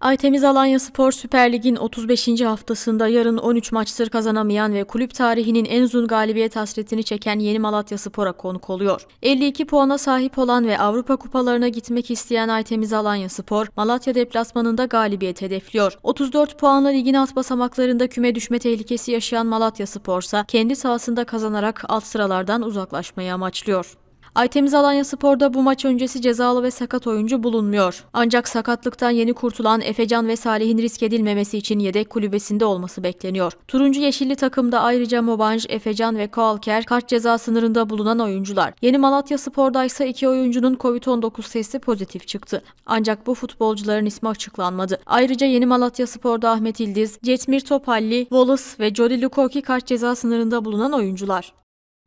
Aytemiz Alanya Spor Süper Lig'in 35. haftasında yarın 13 maçtır kazanamayan ve kulüp tarihinin en uzun galibiyet hasretini çeken Yeni Malatya Spor'a konuk oluyor. 52 puana sahip olan ve Avrupa kupalarına gitmek isteyen Aytemiz Alanya Spor, Malatya deplasmanında galibiyet hedefliyor. 34 puanla ligin alt basamaklarında küme düşme tehlikesi yaşayan Malatya Spor ise kendi sahasında kazanarak alt sıralardan uzaklaşmayı amaçlıyor. Aytemiz Alanya Spor'da bu maç öncesi cezalı ve sakat oyuncu bulunmuyor. Ancak sakatlıktan yeni kurtulan Efecan ve Salih'in risk edilmemesi için yedek kulübesinde olması bekleniyor. Turuncu yeşilli takımda ayrıca Mobanj, Efecan ve Koalker kart ceza sınırında bulunan oyuncular. Yeni Malatya Spor'da ise iki oyuncunun Covid-19 testi pozitif çıktı. Ancak bu futbolcuların ismi açıklanmadı. Ayrıca Yeni Malatya Spor'da Ahmet İldiz, Cetmir Topalli, Wallace ve Jody Lukoki kart ceza sınırında bulunan oyuncular.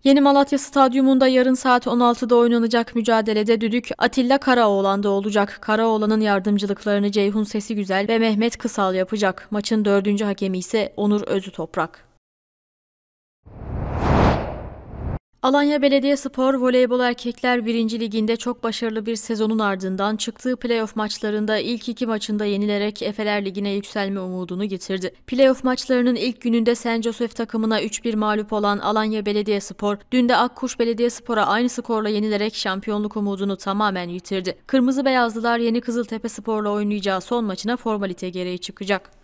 Yeni Malatya Stadyumunda yarın saat 16'da oynanacak mücadelede düdük Atilla Karaoğlan'da olacak. Karaoğlan'ın yardımcılıklarını Ceyhun Sesi Güzel ve Mehmet Kısal yapacak. Maçın dördüncü hakemi ise Onur Özü Toprak. Alanya Belediye Spor Voleybol Erkekler 1. Liginde çok başarılı bir sezonun ardından çıktığı playoff maçlarında ilk iki maçında yenilerek Efeler Ligi'ne yükselme umudunu getirdi. Playoff maçlarının ilk gününde St. Joseph takımına 3-1 mağlup olan Alanya Belediye Spor, dün de Akkuş Belediye Spor'a aynı skorla yenilerek şampiyonluk umudunu tamamen yitirdi. Kırmızı Beyazlılar Yeni Kızıltepe Spor'la oynayacağı son maçına formalite gereği çıkacak.